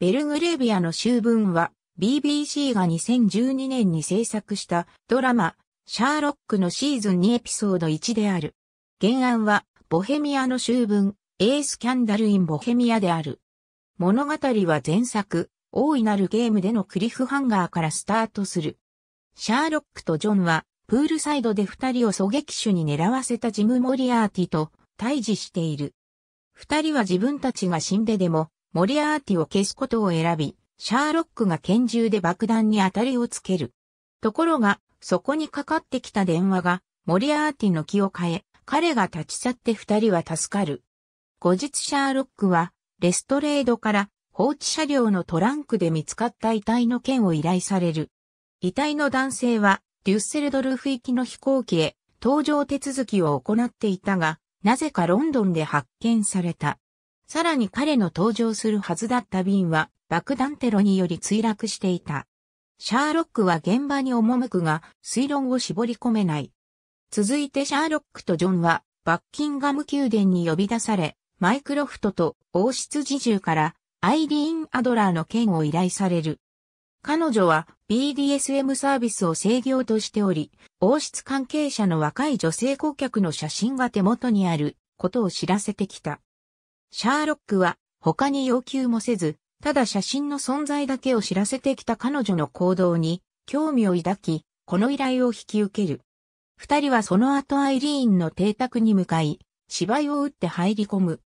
ベルグレービアの修文は BBC が2012年に制作したドラマ、シャーロックのシーズン2エピソード1である。原案は、ボヘミアの修文、エースキャンダルインボヘミアである。物語は前作、大いなるゲームでのクリフハンガーからスタートする。シャーロックとジョンは、プールサイドで二人を狙撃手に狙わせたジム・モリアーティと対峙している。二人は自分たちが死んででも、モリアーティを消すことを選び、シャーロックが拳銃で爆弾に当たりをつける。ところが、そこにかかってきた電話が、モリアーティの気を変え、彼が立ち去って二人は助かる。後日シャーロックは、レストレードから放置車両のトランクで見つかった遺体の件を依頼される。遺体の男性は、デュッセルドルフ行きの飛行機へ、搭乗手続きを行っていたが、なぜかロンドンで発見された。さらに彼の登場するはずだった便は爆弾テロにより墜落していた。シャーロックは現場に赴くが推論を絞り込めない。続いてシャーロックとジョンはバッキンガム宮殿に呼び出され、マイクロフトと王室侍従からアイリーン・アドラーの件を依頼される。彼女は BDSM サービスを制御としており、王室関係者の若い女性顧客の写真が手元にあることを知らせてきた。シャーロックは他に要求もせず、ただ写真の存在だけを知らせてきた彼女の行動に興味を抱き、この依頼を引き受ける。二人はその後アイリーンの邸宅に向かい、芝居を打って入り込む。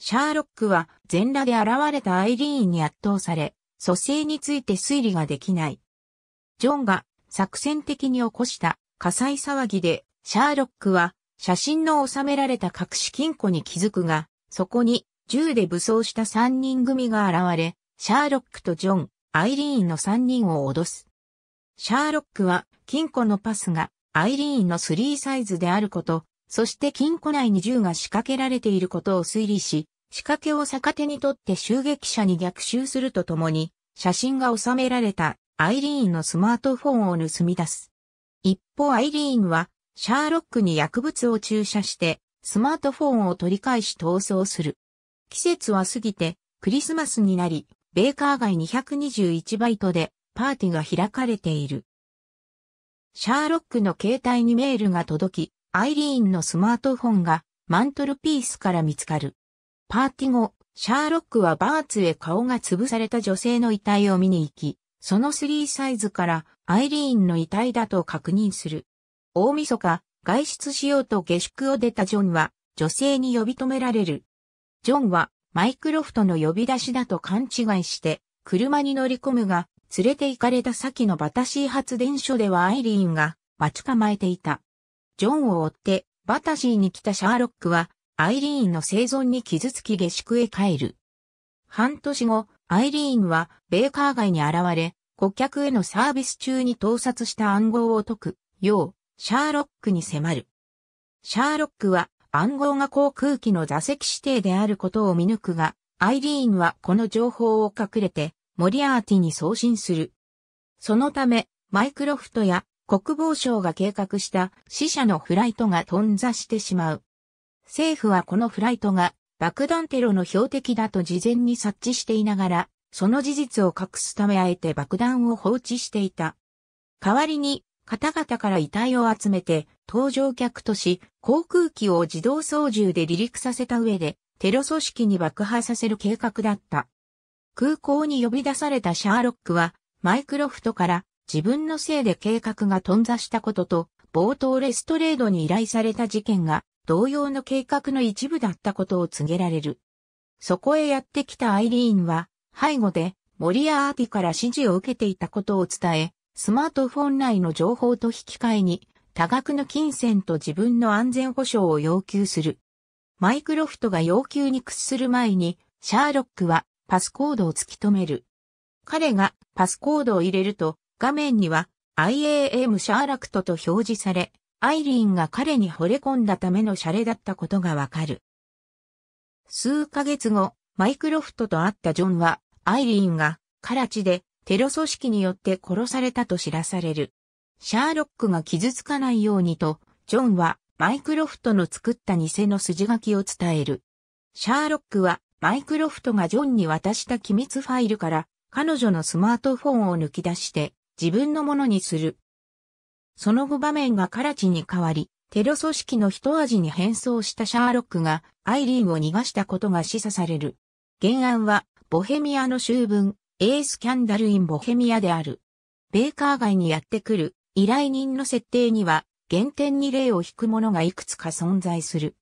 シャーロックは全裸で現れたアイリーンに圧倒され、蘇生について推理ができない。ジョンが作戦的に起こした火災騒ぎで、シャーロックは写真の収められた隠し金庫に気づくが、そこに銃で武装した三人組が現れ、シャーロックとジョン、アイリーンの三人を脅す。シャーロックは金庫のパスがアイリーンのスリーサイズであること、そして金庫内に銃が仕掛けられていることを推理し、仕掛けを逆手にとって襲撃者に逆襲するとともに、写真が収められたアイリーンのスマートフォンを盗み出す。一方アイリーンは、シャーロックに薬物を注射して、スマートフォンを取り返し逃走する。季節は過ぎて、クリスマスになり、ベーカー街221バイトでパーティーが開かれている。シャーロックの携帯にメールが届き、アイリーンのスマートフォンがマントルピースから見つかる。パーティー後、シャーロックはバーツへ顔が潰された女性の遺体を見に行き、そのスリーサイズからアイリーンの遺体だと確認する。大晦日、外出しようと下宿を出たジョンは、女性に呼び止められる。ジョンは、マイクロフトの呼び出しだと勘違いして、車に乗り込むが、連れて行かれた先のバタシー発電所ではアイリーンが待ち構えていた。ジョンを追って、バタシーに来たシャーロックは、アイリーンの生存に傷つき下宿へ帰る。半年後、アイリーンは、ベーカー街に現れ、顧客へのサービス中に盗撮した暗号を解く、よう、シャーロックに迫る。シャーロックは暗号が航空機の座席指定であることを見抜くが、アイリーンはこの情報を隠れて、モリアーティに送信する。そのため、マイクロフトや国防省が計画した死者のフライトが頓挫してしまう。政府はこのフライトが爆弾テロの標的だと事前に察知していながら、その事実を隠すためあえて爆弾を放置していた。代わりに方々から遺体を集めて、搭乗客とし、航空機を自動操縦で離陸させた上で、テロ組織に爆破させる計画だった。空港に呼び出されたシャーロックは、マイクロフトから自分のせいで計画が頓挫したことと、冒頭レストレードに依頼された事件が同様の計画の一部だったことを告げられる。そこへやってきたアイリーンは、背後でモリアーティから指示を受けていたことを伝え、スマートフォン内の情報と引き換えに、多額の金銭と自分の安全保障を要求する。マイクロフトが要求に屈する前に、シャーロックはパスコードを突き止める。彼がパスコードを入れると、画面には IAM シャーラクトと表示され、アイリーンが彼に惚れ込んだためのシャレだったことがわかる。数ヶ月後、マイクロフトと会ったジョンは、アイリーンが、カラチでテロ組織によって殺されたと知らされる。シャーロックが傷つかないようにと、ジョンはマイクロフトの作った偽の筋書きを伝える。シャーロックはマイクロフトがジョンに渡した機密ファイルから彼女のスマートフォンを抜き出して自分のものにする。その後場面がカラチに変わり、テロ組織の一味に変装したシャーロックがアイリーンを逃がしたことが示唆される。原案はボヘミアの修文、エースキャンダルインボヘミアである。ベーカー街にやってくる依頼人の設定には、原点に例を引くものがいくつか存在する。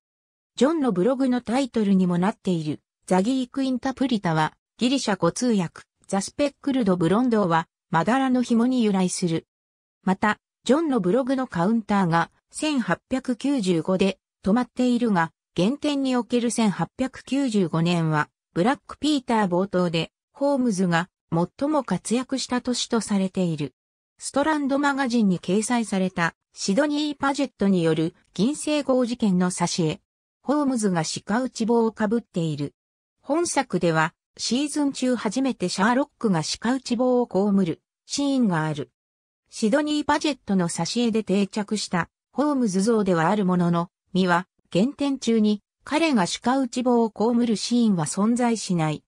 ジョンのブログのタイトルにもなっている、ザギークインタプリタは、ギリシャ語通訳、ザスペックルドブロンドは、マダラの紐に由来する。また、ジョンのブログのカウンターが、1895で止まっているが、原点における1895年は、ブラックピーター冒頭で、ホームズが最も活躍した年とされている。ストランドマガジンに掲載されたシドニー・パジェットによる銀星号事件の挿絵。ホームズが鹿打ち棒をかぶっている。本作ではシーズン中初めてシャーロックが鹿打ち棒を被るシーンがある。シドニー・パジェットの挿絵で定着したホームズ像ではあるものの、身は原点中に彼が鹿打ち棒を被るシーンは存在しない。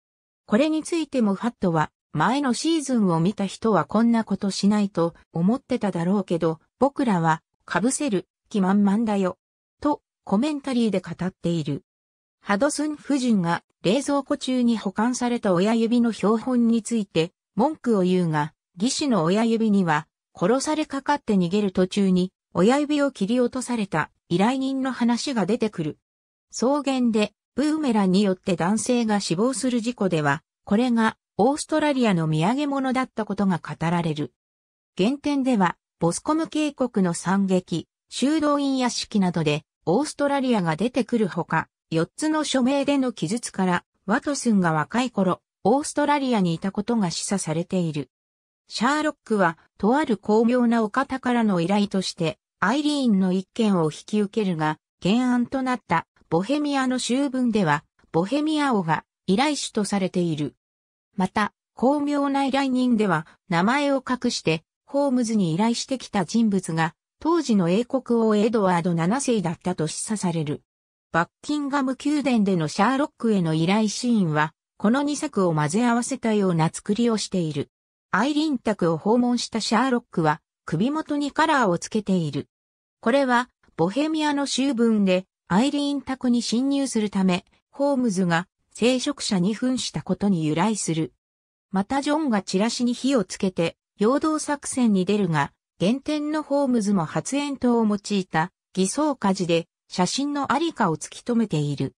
これについてもファットは、前のシーズンを見た人はこんなことしないと思ってただろうけど、僕らは、被せる、気満々だよ。と、コメンタリーで語っている。ハドスン夫人が冷蔵庫中に保管された親指の標本について文句を言うが、義士の親指には殺されかかって逃げる途中に親指を切り落とされた依頼人の話が出てくる。草原でブーメランによって男性が死亡する事故では、これがオーストラリアの土産物だったことが語られる。原点では、ボスコム渓谷の惨劇、修道院屋敷などで、オーストラリアが出てくるほか、4つの署名での記述から、ワトスンが若い頃、オーストラリアにいたことが示唆されている。シャーロックは、とある巧妙なお方からの依頼として、アイリーンの一件を引き受けるが、原案となったボヘミアの修文では、ボヘミア王が依頼主とされている。また、巧妙な依頼人では、名前を隠して、ホームズに依頼してきた人物が、当時の英国王エドワード7世だったと示唆される。バッキンガム宮殿でのシャーロックへの依頼シーンは、この2作を混ぜ合わせたような作りをしている。アイリン宅を訪問したシャーロックは、首元にカラーをつけている。これは、ボヘミアの修文で、アイリーン宅に侵入するため、ホームズが聖職者に扮したことに由来する。またジョンがチラシに火をつけて、陽動作戦に出るが、原点のホームズも発煙筒を用いた偽装火事で写真のありかを突き止めている。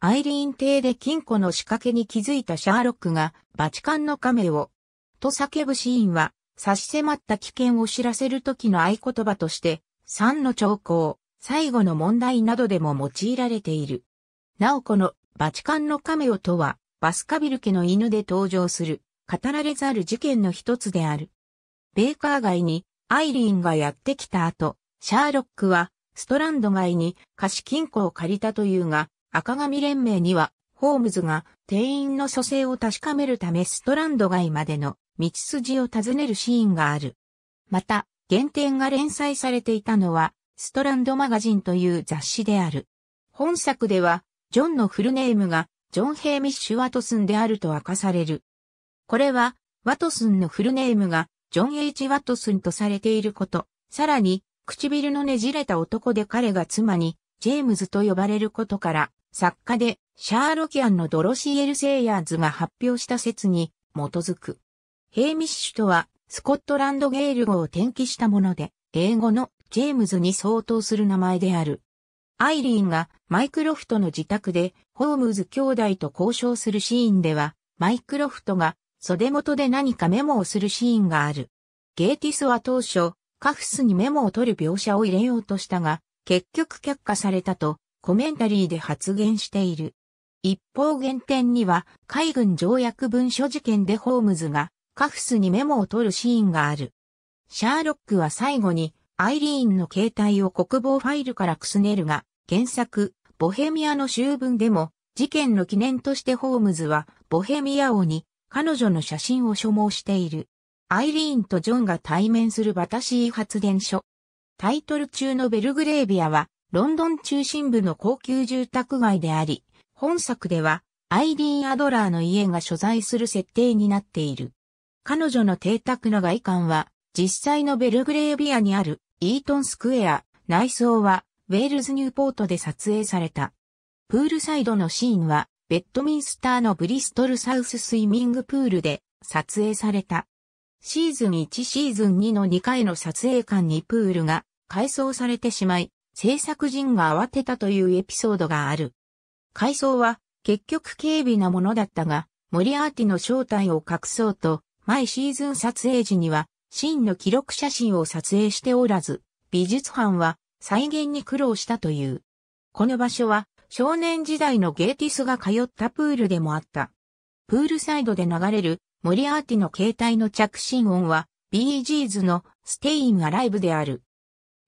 アイリーン邸で金庫の仕掛けに気づいたシャーロックがバチカンの亀を、と叫ぶシーンは差し迫った危険を知らせる時の合言葉として、3の兆候、最後の問題などでも用いられている。なおこのバチカンのカメオとは、バスカビル家の犬で登場する、語られざる事件の一つである。ベーカー街にアイリーンがやってきた後、シャーロックはストランド街に貸金庫を借りたというが、赤髪連盟にはホームズが店員の蘇生を確かめるためストランド街までの道筋を尋ねるシーンがある。また、原点が連載されていたのはストランドマガジンという雑誌である。本作では、ジョンのフルネームが、ジョン・ヘイミッシュ・ワトスンであると明かされる。これは、ワトスンのフルネームが、ジョン・ H・ ワトスンとされていること、さらに、唇のねじれた男で彼が妻に、ジェームズと呼ばれることから、作家で、シャーロキアンのドロシー・エル・セイヤーズが発表した説に、基づく。ヘイミッシュとは、スコットランドゲール語を転記したもので、英語のジェームズに相当する名前である。アイリーンがマイクロフトの自宅でホームズ兄弟と交渉するシーンでは、マイクロフトが袖元で何かメモをするシーンがある。ゲーティスは当初、カフスにメモを取る描写を入れようとしたが、結局却下されたとコメンタリーで発言している。一方原点には海軍条約文書事件でホームズがカフスにメモを取るシーンがある。シャーロックは最後にアイリーンの携帯を国防ファイルからくすねるが、原作、ボヘミアの修文でも、事件の記念としてホームズは、ボヘミア王に、彼女の写真を所望している。アイリーンとジョンが対面するバタシー発電所。タイトル中のベルグレービアは、ロンドン中心部の高級住宅街であり、本作では、アイリーン・アドラーの家が所在する設定になっている。彼女の邸宅の外観は、実際のベルグレービアにあるイートンスクエア、内装はウェールズニューポートで撮影された。プールサイドのシーンはベッドミンスターのブリストルサウススイミングプールで撮影された。シーズン1シーズン2の2回の撮影間にプールが改装されてしまい、制作陣が慌てたというエピソードがある。改装は結局軽微なものだったが、モリアーティの正体を隠そうと、毎シーズン撮影時には真の記録写真を撮影しておらず、美術班は再現に苦労したという。この場所は少年時代のゲーティスが通ったプールでもあった。プールサイドで流れるモリアーティの携帯の着信音は BG's のステインアライブである。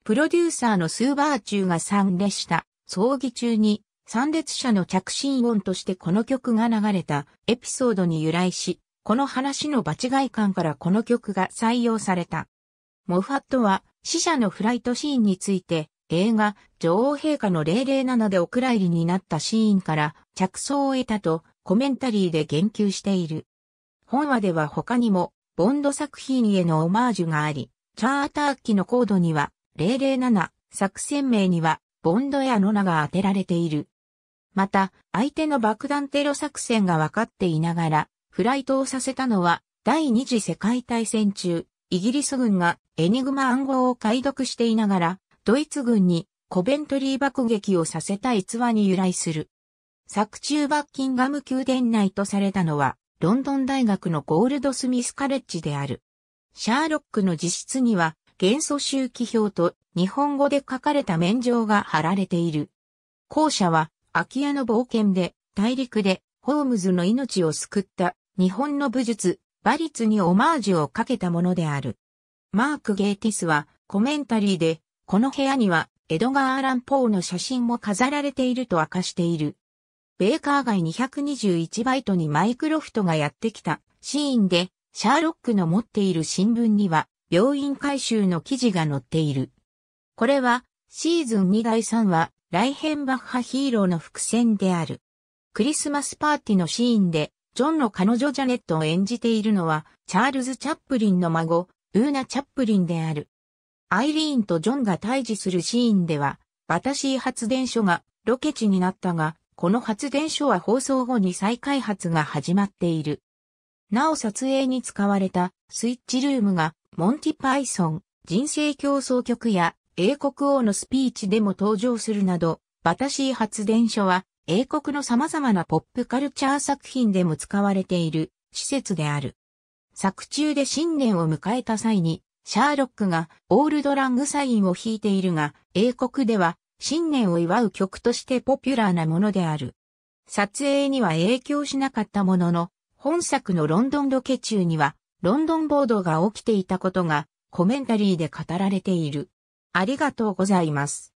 プロデューサーのスーバーチューが参列した葬儀中に参列者の着信音としてこの曲が流れたエピソードに由来し、この話の場違い感からこの曲が採用された。モファットは死者のフライトシーンについて映画女王陛下の007でお蔵入りになったシーンから着想を得たとコメンタリーで言及している。本話では他にもボンド作品へのオマージュがあり、チャーター機のコードには007作戦名にはボンドやノナが当てられている。また、相手の爆弾テロ作戦が分かっていながら、フライトをさせたのは、第二次世界大戦中、イギリス軍がエニグマ暗号を解読していながら、ドイツ軍にコベントリー爆撃をさせた逸話に由来する。作中バッキンガム宮殿内とされたのは、ロンドン大学のゴールドスミスカレッジである。シャーロックの自室には、元素周期表と日本語で書かれた面状が貼られている。後者は、空き家の冒険で、大陸で、ホームズの命を救った日本の武術、馬律にオマージュをかけたものである。マーク・ゲーティスはコメンタリーで、この部屋にはエドガー・アラン・ポーの写真も飾られていると明かしている。ベーカー街221バイトにマイクロフトがやってきたシーンで、シャーロックの持っている新聞には病院回収の記事が載っている。これはシーズン2第3話、ライヘンバッハヒーローの伏線である。クリスマスパーティのシーンでジョンの彼女ジャネットを演じているのは、チャールズ・チャップリンの孫、ウーナ・チャップリンである。アイリーンとジョンが対峙するシーンでは、バタシー発電所がロケ地になったが、この発電所は放送後に再開発が始まっている。なお撮影に使われたスイッチルームが、モンティ・パイソン、人生競争曲や英国王のスピーチでも登場するなど、バタシー発電所は英国の様々なポップカルチャー作品でも使われている施設である。作中で新年を迎えた際に、シャーロックがオールドラングサインを弾いているが、英国では新年を祝う曲としてポピュラーなものである。撮影には影響しなかったものの、本作のロンドンロケ中には、ロンドン暴動が起きていたことがコメンタリーで語られている。ありがとうございます。